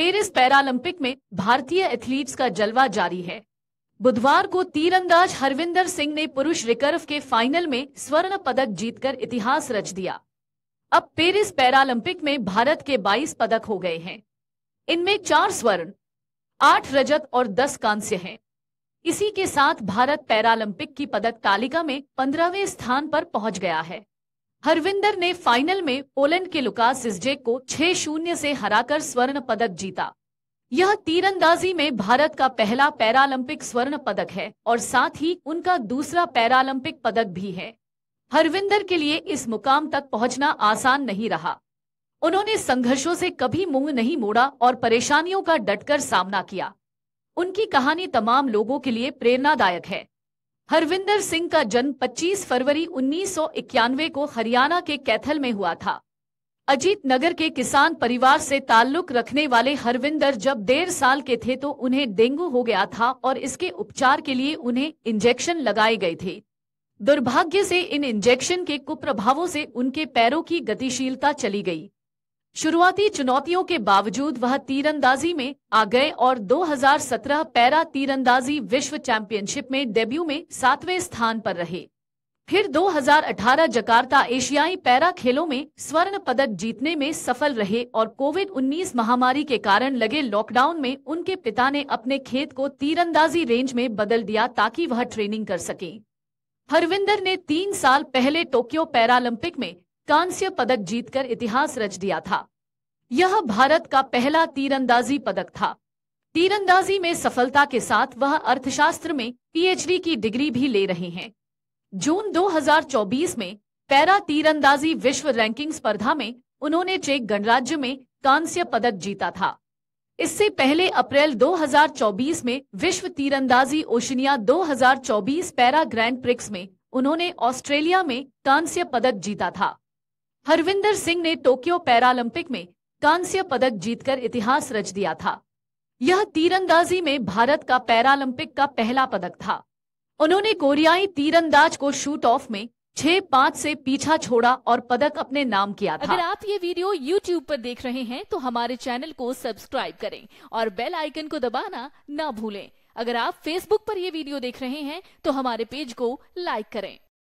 Paris Paralympic में भारतीय athletes का जलवा जारी है बुधवार को तीरंदाज हरविंदर सिंह ने पुरुष रिकर्व के फाइनल में स्वर्ण पदक जीतकर इतिहास रच दिया अब पेरिस पैरालंपिक में भारत के 22 पदक हो गए हैं इनमें चार स्वर्ण आठ रजत और दस कांस्य हैं। इसी के साथ भारत पैरालंपिक की पदक तालिका में पंद्रहवें स्थान पर पहुंच गया है हरविंदर ने फाइनल में पोलैंड के लुकास सिजेक को 6 शून्य से हराकर स्वर्ण पदक जीता यह तीरंदाजी में भारत का पहला पैरालंपिक स्वर्ण पदक है और साथ ही उनका दूसरा पैरालंपिक पदक भी है हरविंदर के लिए इस मुकाम तक पहुंचना आसान नहीं रहा उन्होंने संघर्षों से कभी मुंह नहीं मोड़ा और परेशानियों का डटकर सामना किया उनकी कहानी तमाम लोगों के लिए प्रेरणादायक है हरविंदर सिंह का जन्म 25 फरवरी 1991 को हरियाणा के कैथल में हुआ था अजीत नगर के किसान परिवार से ताल्लुक रखने वाले हरविंदर जब डेढ़ साल के थे तो उन्हें डेंगू हो गया था और इसके उपचार के लिए उन्हें इंजेक्शन लगाए गए थे दुर्भाग्य से इन इंजेक्शन के कुप्रभावों से उनके पैरों की गतिशीलता चली गई शुरुआती चुनौतियों के बावजूद वह तीरंदाजी में आ गए और 2017 पैरा तीरंदाजी विश्व चैंपियनशिप में डेब्यू में सातवें स्थान पर रहे फिर 2018 जकार्ता एशियाई पैरा खेलों में स्वर्ण पदक जीतने में सफल रहे और कोविड 19 महामारी के कारण लगे लॉकडाउन में उनके पिता ने अपने खेत को तीरंदाजी रेंज में बदल दिया ताकि वह ट्रेनिंग कर सके हरविंदर ने तीन साल पहले टोक्यो पैरालंपिक में कांस्य पदक जीतकर इतिहास रच दिया था यह भारत का पहला तीरंदाजी पदक था तीरंदाजी में सफलता के साथ वह अर्थशास्त्र में पीएचडी की डिग्री भी ले रहे हैं जून 2024 में पैरा तीरंदाजी विश्व रैंकिंग स्पर्धा में उन्होंने चेक गणराज्य में कांस्य पदक जीता था इससे पहले अप्रैल 2024 में विश्व तीरंदाजी ओशनिया 2024 पैरा ग्रैंड प्रिक्स में उन्होंने ऑस्ट्रेलिया में कांस्य पदक जीता था हरविंदर सिंह ने टोक्यो पैरालंपिक में कांस्य पदक जीतकर इतिहास रच दिया था यह तीरंदाजी में भारत का पैरालंपिक का पहला पदक था उन्होंने कोरियाई तीरंदाज को शूट ऑफ में छह पाँच से पीछा छोड़ा और पदक अपने नाम किया था अगर आप ये वीडियो YouTube पर देख रहे हैं तो हमारे चैनल को सब्सक्राइब करें और बेल आइकन को दबाना ना भूलें अगर आप Facebook पर यह वीडियो देख रहे हैं तो हमारे पेज को लाइक करें